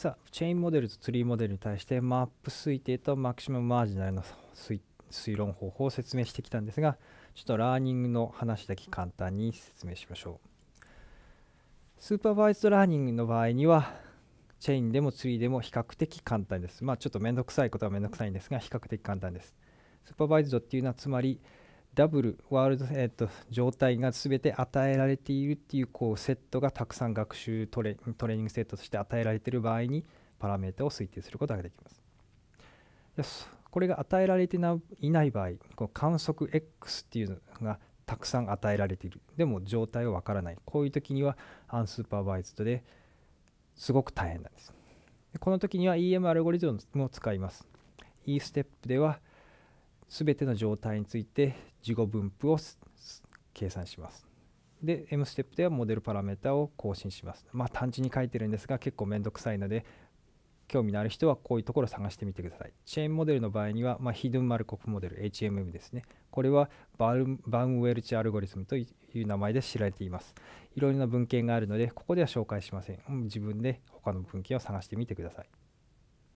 さあ、チェーンモデルとツリーモデルに対してマップ推定とマキシマムマージナルの推推論方法を説明してきたんですが、ちょっとラーニングの話だけ簡単に説明しましょう。スーパーバイズドラーニングの場合には、チェインでもツリーでも比較的簡単です。まあちょっとめんどくさいことはめんどくさいんですが、比較的簡単です。スーパーバイズドっていうのは、つまり、ダブルワールド、えーと、状態が全て与えられているっていうこうセットがたくさん学習トレトレーニングセットとして与えられている場合にパラメータを推定することができます。これが与えられていない場合こう観測 X っていうのがたくさん与えられているでも状態はわからないこういう時にはアンスーパーバイズドですごく大変なんですこの時には EM アルゴリズムを使います E ステップでは全ての状態について事後分布を計算します。で、M ステップではモデルパラメータを更新します。まあ、単純に書いてるんですが、結構めんどくさいので、興味のある人はこういうところを探してみてください。チェーンモデルの場合には、まあ、ヒドゥン・マルコフモデル、HMM ですね。これはバルバウンウェルチアルゴリズムという名前で知られています。いろいろな文献があるので、ここでは紹介しません。自分で他の文献を探してみてください。